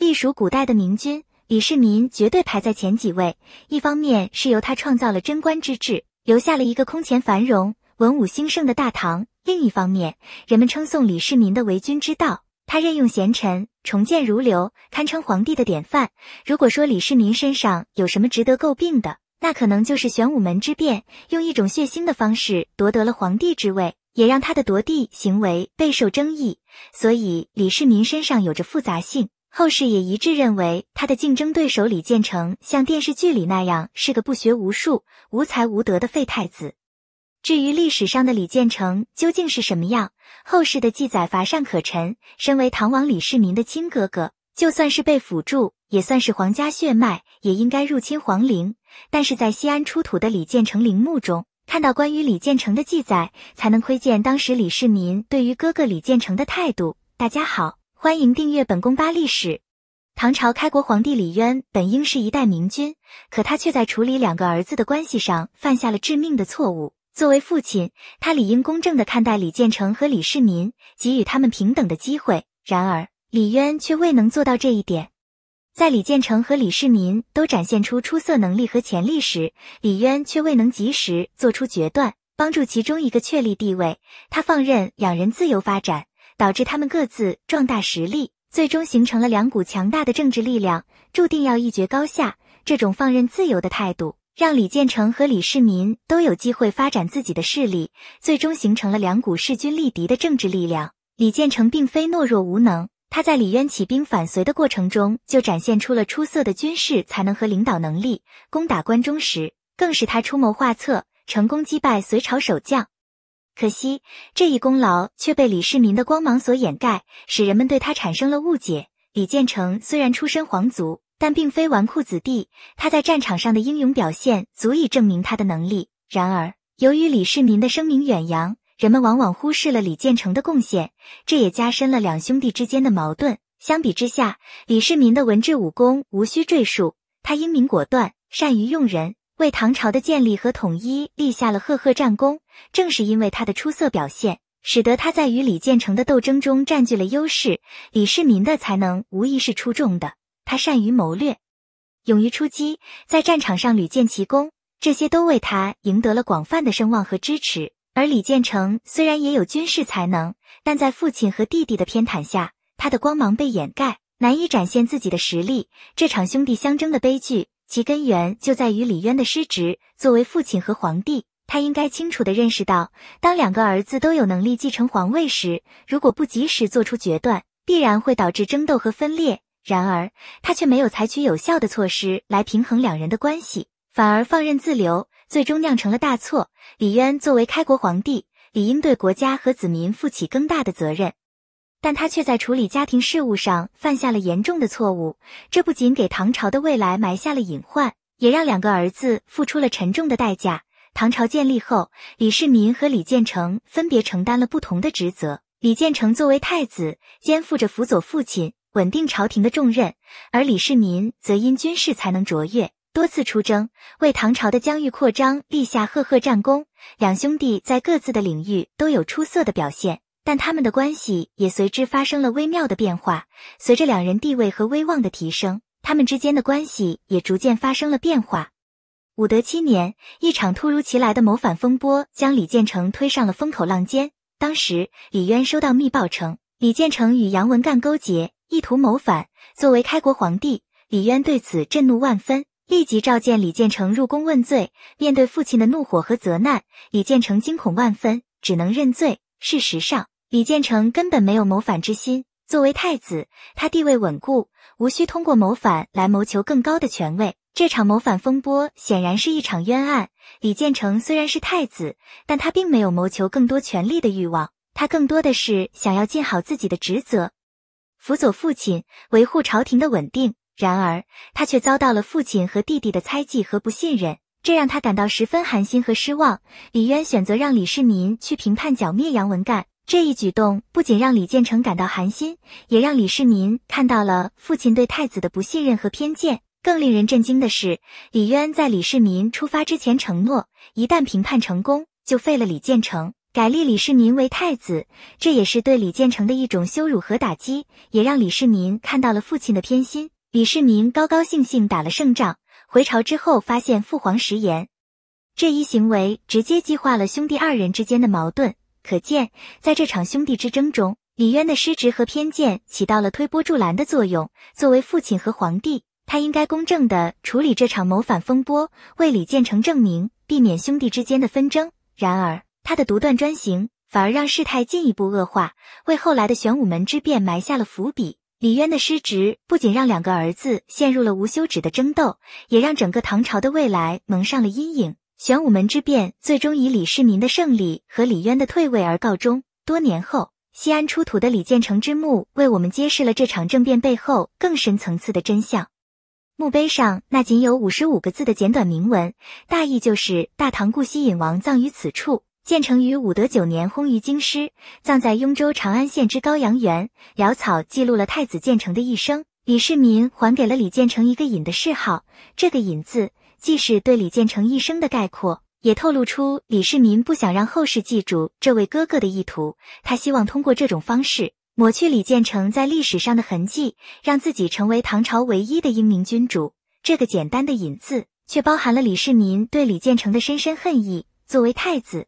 隶属古代的明君李世民绝对排在前几位。一方面是由他创造了贞观之治，留下了一个空前繁荣、文武兴盛的大唐；另一方面，人们称颂李世民的为君之道。他任用贤臣，重建如流，堪称皇帝的典范。如果说李世民身上有什么值得诟病的，那可能就是玄武门之变，用一种血腥的方式夺得了皇帝之位，也让他的夺帝行为备受争议。所以，李世民身上有着复杂性。后世也一致认为他的竞争对手李建成像电视剧里那样是个不学无术、无才无德的废太子。至于历史上的李建成究竟是什么样，后世的记载乏善可陈。身为唐王李世民的亲哥哥，就算是被辅助，也算是皇家血脉，也应该入侵皇陵。但是在西安出土的李建成陵墓中，看到关于李建成的记载，才能窥见当时李世民对于哥哥李建成的态度。大家好。欢迎订阅《本宫八历史》。唐朝开国皇帝李渊本应是一代明君，可他却在处理两个儿子的关系上犯下了致命的错误。作为父亲，他理应公正的看待李建成和李世民，给予他们平等的机会。然而，李渊却未能做到这一点。在李建成和李世民都展现出出色能力和潜力时，李渊却未能及时做出决断，帮助其中一个确立地位。他放任两人自由发展。导致他们各自壮大实力，最终形成了两股强大的政治力量，注定要一决高下。这种放任自由的态度，让李建成和李世民都有机会发展自己的势力，最终形成了两股势均力敌的政治力量。李建成并非懦弱无能，他在李渊起兵反隋的过程中就展现出了出色的军事才能和领导能力。攻打关中时，更是他出谋划策，成功击败隋朝守将。可惜，这一功劳却被李世民的光芒所掩盖，使人们对他产生了误解。李建成虽然出身皇族，但并非纨绔子弟。他在战场上的英勇表现足以证明他的能力。然而，由于李世民的声名远扬，人们往往忽视了李建成的贡献，这也加深了两兄弟之间的矛盾。相比之下，李世民的文治武功无需赘述，他英明果断，善于用人，为唐朝的建立和统一立下了赫赫战功。正是因为他的出色表现，使得他在与李建成的斗争中占据了优势。李世民的才能无疑是出众的，他善于谋略，勇于出击，在战场上屡建奇功，这些都为他赢得了广泛的声望和支持。而李建成虽然也有军事才能，但在父亲和弟弟的偏袒下，他的光芒被掩盖，难以展现自己的实力。这场兄弟相争的悲剧，其根源就在于李渊的失职。作为父亲和皇帝。他应该清楚地认识到，当两个儿子都有能力继承皇位时，如果不及时做出决断，必然会导致争斗和分裂。然而，他却没有采取有效的措施来平衡两人的关系，反而放任自流，最终酿成了大错。李渊作为开国皇帝，理应对国家和子民负起更大的责任，但他却在处理家庭事务上犯下了严重的错误。这不仅给唐朝的未来埋下了隐患，也让两个儿子付出了沉重的代价。唐朝建立后，李世民和李建成分别承担了不同的职责。李建成作为太子，肩负着辅佐父亲、稳定朝廷的重任；而李世民则因军事才能卓越，多次出征，为唐朝的疆域扩张立下赫赫战功。两兄弟在各自的领域都有出色的表现，但他们的关系也随之发生了微妙的变化。随着两人地位和威望的提升，他们之间的关系也逐渐发生了变化。武德七年，一场突如其来的谋反风波将李建成推上了风口浪尖。当时，李渊收到密报，称李建成与杨文干勾结，意图谋反。作为开国皇帝，李渊对此震怒万分，立即召见李建成入宫问罪。面对父亲的怒火和责难，李建成惊恐万分，只能认罪。事实上，李建成根本没有谋反之心。作为太子，他地位稳固，无需通过谋反来谋求更高的权位。这场谋反风波显然是一场冤案。李建成虽然是太子，但他并没有谋求更多权力的欲望，他更多的是想要尽好自己的职责，辅佐父亲，维护朝廷的稳定。然而，他却遭到了父亲和弟弟的猜忌和不信任，这让他感到十分寒心和失望。李渊选择让李世民去平叛剿灭杨文干，这一举动不仅让李建成感到寒心，也让李世民看到了父亲对太子的不信任和偏见。更令人震惊的是，李渊在李世民出发之前承诺，一旦平叛成功，就废了李建成，改立李世民为太子。这也是对李建成的一种羞辱和打击，也让李世民看到了父亲的偏心。李世民高高兴兴打了胜仗，回朝之后发现父皇食言，这一行为直接激化了兄弟二人之间的矛盾。可见，在这场兄弟之争中，李渊的失职和偏见起到了推波助澜的作用。作为父亲和皇帝。他应该公正地处理这场谋反风波，为李建成正名，避免兄弟之间的纷争。然而，他的独断专行反而让事态进一步恶化，为后来的玄武门之变埋下了伏笔。李渊的失职不仅让两个儿子陷入了无休止的争斗，也让整个唐朝的未来蒙上了阴影。玄武门之变最终以李世民的胜利和李渊的退位而告终。多年后，西安出土的李建成之墓为我们揭示了这场政变背后更深层次的真相。墓碑上那仅有五十五个字的简短铭文，大意就是大唐故西尹王葬于此处，建成于武德九年，薨于京师，葬在雍州长安县之高阳原。潦草记录了太子建成的一生。李世民还给了李建成一个尹的谥号，这个尹字既是对李建成一生的概括，也透露出李世民不想让后世记住这位哥哥的意图。他希望通过这种方式。抹去李建成在历史上的痕迹，让自己成为唐朝唯一的英明君主。这个简单的“隐”字，却包含了李世民对李建成的深深恨意。作为太子，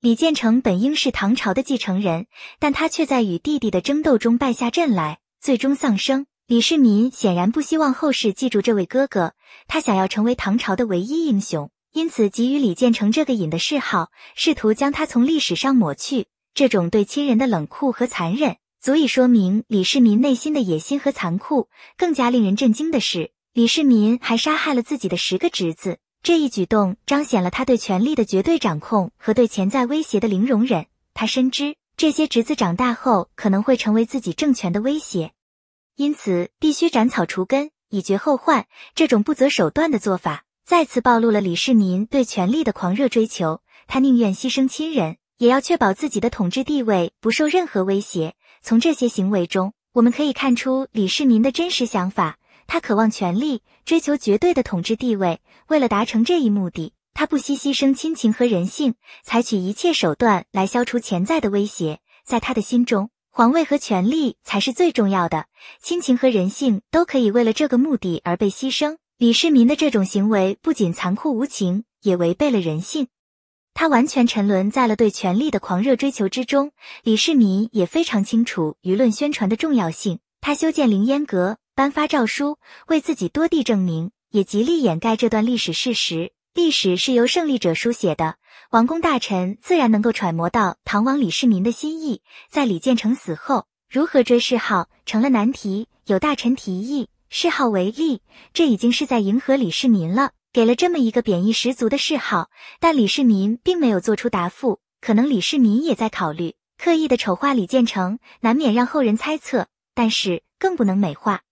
李建成本应是唐朝的继承人，但他却在与弟弟的争斗中败下阵来，最终丧生。李世民显然不希望后世记住这位哥哥，他想要成为唐朝的唯一英雄，因此给予李建成这个“隐”的谥号，试图将他从历史上抹去。这种对亲人的冷酷和残忍。足以说明李世民内心的野心和残酷。更加令人震惊的是，李世民还杀害了自己的十个侄子。这一举动彰显了他对权力的绝对掌控和对潜在威胁的零容忍。他深知这些侄子长大后可能会成为自己政权的威胁，因此必须斩草除根，以绝后患。这种不择手段的做法再次暴露了李世民对权力的狂热追求。他宁愿牺牲亲人，也要确保自己的统治地位不受任何威胁。从这些行为中，我们可以看出李世民的真实想法。他渴望权力，追求绝对的统治地位。为了达成这一目的，他不惜牺牲亲情和人性，采取一切手段来消除潜在的威胁。在他的心中，皇位和权力才是最重要的，亲情和人性都可以为了这个目的而被牺牲。李世民的这种行为不仅残酷无情，也违背了人性。他完全沉沦在了对权力的狂热追求之中。李世民也非常清楚舆论宣传的重要性，他修建凌烟阁，颁发诏书，为自己多地证明，也极力掩盖这段历史事实。历史是由胜利者书写的，王公大臣自然能够揣摩到唐王李世民的心意。在李建成死后，如何追谥号成了难题。有大臣提议谥号为厉，这已经是在迎合李世民了。给了这么一个贬义十足的谥号，但李世民并没有做出答复。可能李世民也在考虑，刻意的丑化李建成，难免让后人猜测。但是更不能美化，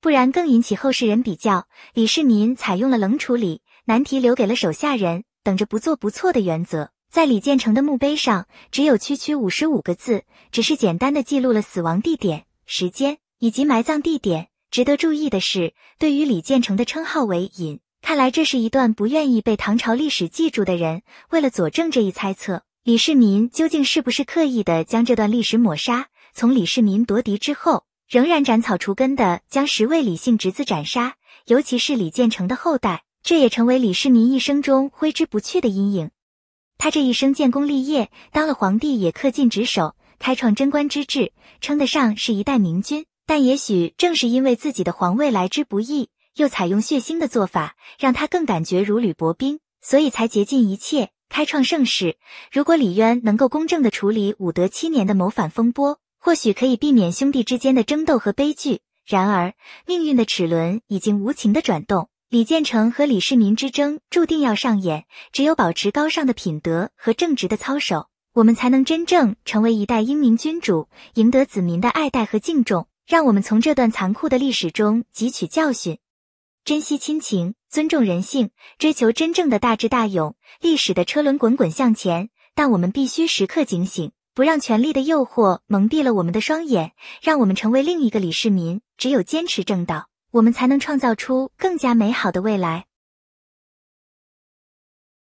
不然更引起后世人比较。李世民采用了冷处理，难题留给了手下人，等着不做不错的原则。在李建成的墓碑上，只有区区五十五个字，只是简单的记录了死亡地点、时间以及埋葬地点。值得注意的是，对于李建成的称号为“隐”。看来，这是一段不愿意被唐朝历史记住的人。为了佐证这一猜测，李世民究竟是不是刻意的将这段历史抹杀？从李世民夺嫡之后，仍然斩草除根的将十位李姓侄子斩杀，尤其是李建成的后代，这也成为李世民一生中挥之不去的阴影。他这一生建功立业，当了皇帝也恪尽职守，开创贞观之治，称得上是一代明君。但也许正是因为自己的皇位来之不易。又采用血腥的做法，让他更感觉如履薄冰，所以才竭尽一切开创盛世。如果李渊能够公正的处理武德七年的谋反风波，或许可以避免兄弟之间的争斗和悲剧。然而，命运的齿轮已经无情的转动，李建成和李世民之争注定要上演。只有保持高尚的品德和正直的操守，我们才能真正成为一代英明君主，赢得子民的爱戴和敬重。让我们从这段残酷的历史中汲取教训。珍惜亲情，尊重人性，追求真正的大智大勇。历史的车轮滚滚向前，但我们必须时刻警醒，不让权力的诱惑蒙蔽了我们的双眼，让我们成为另一个李世民。只有坚持正道，我们才能创造出更加美好的未来。